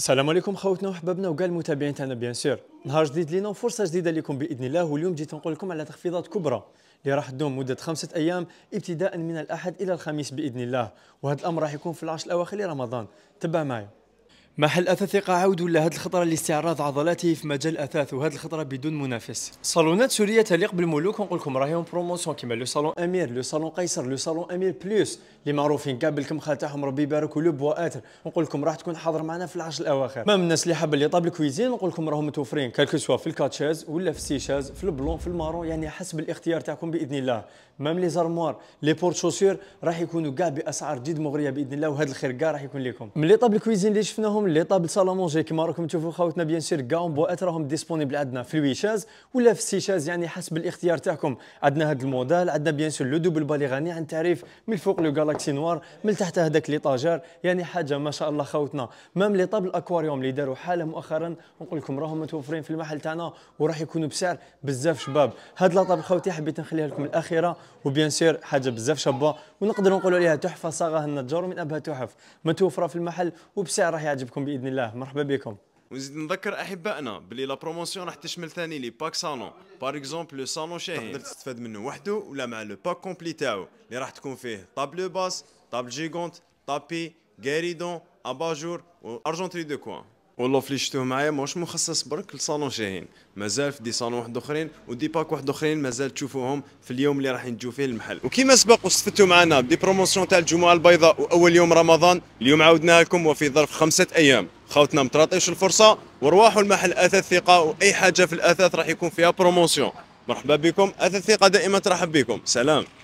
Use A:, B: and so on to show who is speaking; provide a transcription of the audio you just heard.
A: السلام عليكم خوتنا وحبابنا وكاع المتابعين تاعنا بيان سور نهار جديد لينا وفرصه جديده لكم باذن الله واليوم جيت نقول لكم على تخفيضات كبرى اللي راح تدوم مده خمسه ايام ابتداء من الاحد الى الخميس باذن الله وهذا الامر راح يكون في العشر الاواخر لرمضان تبع معي محل أثاثقة عود ولا هذه الخطرة لاستعراض عضلاته في مجال الأثاث وهذه الخطرة بدون منافس صالونات سورية تليق بالملوك ونقول لكم راهي بروموسيون كيما لو صالون أمير لو صالون قيصر لو صالون أمير بلوس اللي معروفين كاع بالكمخة تاعهم ربي يبارك ولو بوا آتر نقول لكم راح تكون حاضر معنا في العشر الأواخر ما من الناس اللي حاب اللي طاب الكويزين نقول لكم راهم متوفرين كالكو سوا في الكاتشاز ولا في السيشاز في البلون في المارون يعني حسب الاختيار تاعكم بإذن الله مام لي زارموار لي بورت شوسير راح يكونوا كاع بأسعار جد مغرية بإذن الله وهذا الخير كاع راح يكون لكم ملي طاب الكويزين اللي شفناهم لي طابل صالا مونجي كما راكم تشوفوا خاوتنا بيان سير كاع بوات راهم ديسبونيبل عندنا في الويشاز ولا في السيشاز يعني حسب الاختيار تاعكم عندنا هذا الموديل عندنا بيان سير لو دوبل باليغاني عن تعريف من الفوق لو جالاكسي نوار من تحت هذاك لي طاجار يعني حاجه ما شاء الله خاوتنا مام لي طابل اكواريوم اللي داروا حاله مؤخرا نقول لكم راهم متوفرين في المحل تاعنا وراح يكونوا بسعر بزاف شباب هاد لاطابل خاوتي حبيت نخليها لكم الاخيره وبيان سير حاجه بزاف شابه ونقدروا نقولوا عليها تحفه صاغها النجار من ابها تحف متوفره في المحل وبسعر راح يعجبكم معكم باذن الله مرحبا بكم
B: ونزيد نذكر احبائنا بلي لا بروموسيون راح تشمل ثاني لي باك سالون باغ اكزومبل لو سالون شاهين تقدر تستفاد منه وحده ولا مع لو باك كومبلي تاعو اللي راح تكون فيه طابلو باس طابل جيغونت طابي غاريدون اباجور وارجونتري دو كوان والله فلي شفتوه معايا ماهوش مخصص برك لصالون شاهين مازال في دي صالون واحد اخرين ودي باك واحد اخرين مازال تشوفوهم في اليوم اللي راح نجو فيه المحل وكيما سبق واستفدتوا معنا بدي بروموسيون تاع الجمعه البيضاء واول يوم رمضان اليوم عاودناها لكم وفي ظرف خمسه ايام خاوتنا متراطيش الفرصه وارواحوا المحل اثاث ثقه واي حاجه في الاثاث راح يكون فيها بروموسيون مرحبا بكم اثاث ثقه دائما ترحب بكم سلام